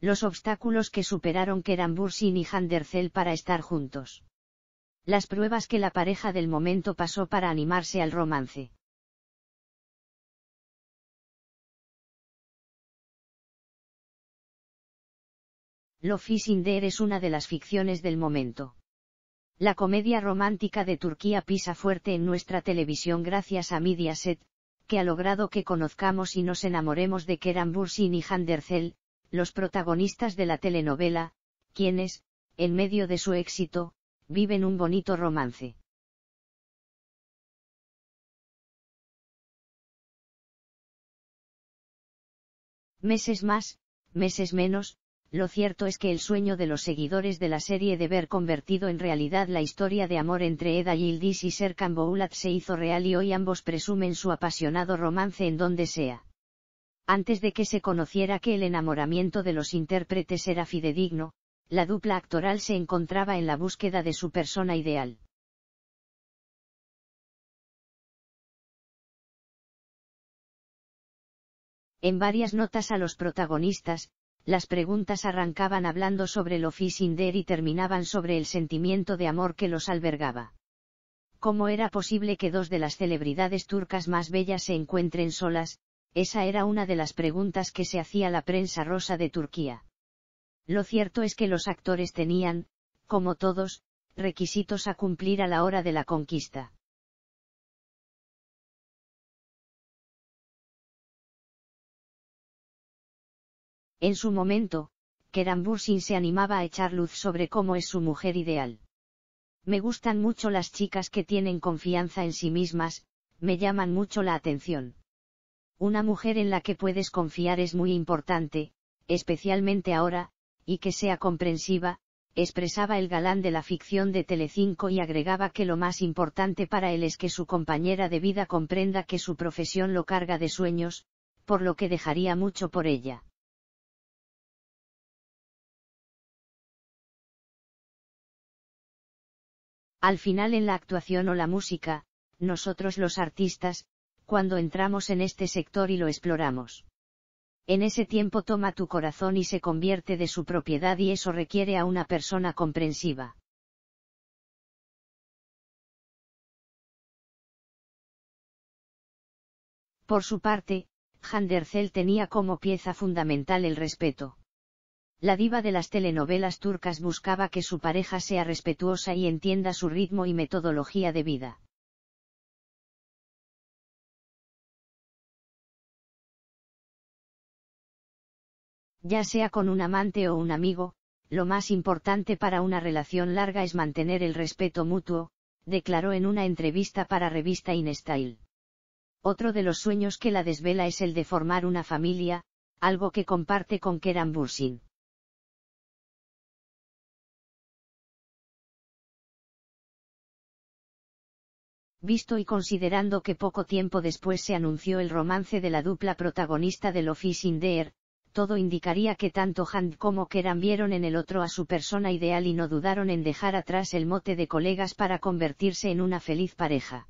los obstáculos que superaron Kerem Bursin y Handerzel para estar juntos. Las pruebas que la pareja del momento pasó para animarse al romance. Lo in es una de las ficciones del momento. La comedia romántica de Turquía pisa fuerte en nuestra televisión gracias a Mediaset, que ha logrado que conozcamos y nos enamoremos de Kerem Bursin y Erçel, los protagonistas de la telenovela, quienes, en medio de su éxito, viven un bonito romance. Meses más, meses menos, lo cierto es que el sueño de los seguidores de la serie de ver convertido en realidad la historia de amor entre Eda Yildiz y Serkan Boulat se hizo real y hoy ambos presumen su apasionado romance en donde sea. Antes de que se conociera que el enamoramiento de los intérpretes era fidedigno, la dupla actoral se encontraba en la búsqueda de su persona ideal. En varias notas a los protagonistas, las preguntas arrancaban hablando sobre lo Fisinder y terminaban sobre el sentimiento de amor que los albergaba. ¿Cómo era posible que dos de las celebridades turcas más bellas se encuentren solas, esa era una de las preguntas que se hacía la prensa rosa de Turquía. Lo cierto es que los actores tenían, como todos, requisitos a cumplir a la hora de la conquista. En su momento, Kerambursin se animaba a echar luz sobre cómo es su mujer ideal. Me gustan mucho las chicas que tienen confianza en sí mismas, me llaman mucho la atención. Una mujer en la que puedes confiar es muy importante, especialmente ahora, y que sea comprensiva, expresaba el galán de la ficción de Telecinco y agregaba que lo más importante para él es que su compañera de vida comprenda que su profesión lo carga de sueños, por lo que dejaría mucho por ella. Al final en la actuación o la música, nosotros los artistas, cuando entramos en este sector y lo exploramos. En ese tiempo toma tu corazón y se convierte de su propiedad y eso requiere a una persona comprensiva. Por su parte, Handercel tenía como pieza fundamental el respeto. La diva de las telenovelas turcas buscaba que su pareja sea respetuosa y entienda su ritmo y metodología de vida. ya sea con un amante o un amigo, lo más importante para una relación larga es mantener el respeto mutuo, declaró en una entrevista para revista InStyle. Otro de los sueños que la desvela es el de formar una familia, algo que comparte con Keran Bursin. Visto y considerando que poco tiempo después se anunció el romance de la dupla protagonista de Office in todo indicaría que tanto Hand como Keran vieron en el otro a su persona ideal y no dudaron en dejar atrás el mote de colegas para convertirse en una feliz pareja.